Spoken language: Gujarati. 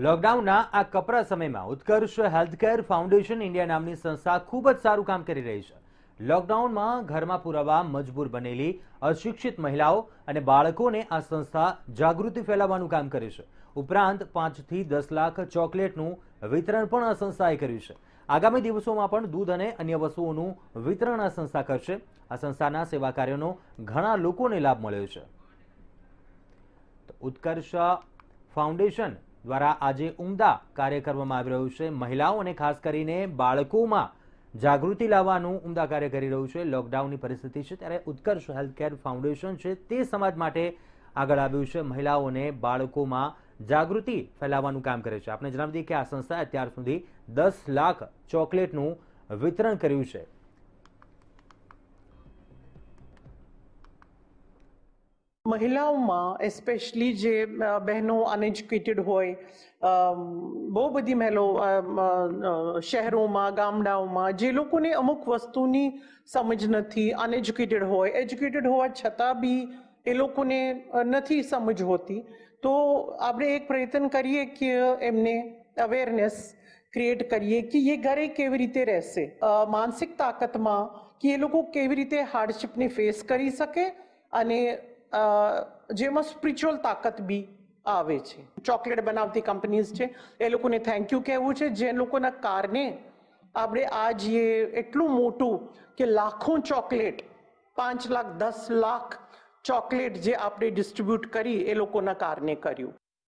લોકડાઉનના આ કપરા સમયમાં ઉત્કર્ષ હેલ્થકેર ફાઉન્ડેશન ઇન્ડિયા નામની સંસ્થા ખૂબ જ સારું કામ કરી રહી છે લોકડાઉનમાં ઘરમાં પુરાવા મજબૂર બનેલી અશિક્ષિત મહિલાઓ અને બાળકોને આ સંસ્થા જાગૃતિ ફેલાવવાનું કામ કરે છે ઉપરાંત પાંચથી દસ લાખ ચોકલેટનું વિતરણ પણ આ સંસ્થાએ કર્યું છે આગામી દિવસોમાં પણ દૂધ અને અન્ય વસ્તુઓનું વિતરણ આ સંસ્થા કરશે આ સંસ્થાના સેવા કાર્યોનો ઘણા લોકોને લાભ મળ્યો છે ઉત્કર્ષ ફાઉન્ડેશન દ્વારા આજે ઉમદા કાર્ય કરવામાં આવી રહ્યું છે મહિલાઓ અને ખાસ કરીને બાળકોમાં જાગૃતિ લાવવાનું ઉમદા કાર્ય કરી રહ્યું છે લોકડાઉનની પરિસ્થિતિ છે ત્યારે ઉત્કર્ષ હેલ્થકેર ફાઉન્ડેશન છે તે સમાજ માટે આગળ આવ્યું છે મહિલાઓને બાળકોમાં જાગૃતિ ફેલાવવાનું કામ કરે છે આપણે જણાવી દઈએ કે આ સંસ્થાએ અત્યાર સુધી દસ લાખ ચોકલેટનું વિતરણ કર્યું છે મહિલાઓમાં એસ્પેશલી જે બહેનો અનએજ્યુકેટેડ હોય બહુ બધી મહેલો શહેરોમાં ગામડાઓમાં જે લોકોને અમુક વસ્તુની સમજ નથી અનએજ્યુકેટેડ હોય એજ્યુકેટેડ હોવા છતાં બી એ લોકોને નથી સમજ હોતી તો આપણે એક પ્રયત્ન કરીએ કે એમને અવેરનેસ ક્રિએટ કરીએ કે એ ઘરે કેવી રીતે રહેશે માનસિક તાકાતમાં કે એ લોકો કેવી રીતે હાર્ડશિપને ફેસ કરી શકે અને જેમાં સ્પિરિચ્યુઅલ તાકાત બી આવે છે ચોકલેટ બનાવતી કંપનીઝ છે એ લોકોને થેન્ક યુ કહેવું છે જે લોકોના કારણે આપણે આજ એ એટલું મોટું કે લાખો ચોકલેટ પાંચ લાખ દસ લાખ ચોકલેટ જે આપણે ડિસ્ટ્રીબ્યુટ કરી એ લોકોના કારણે કર્યું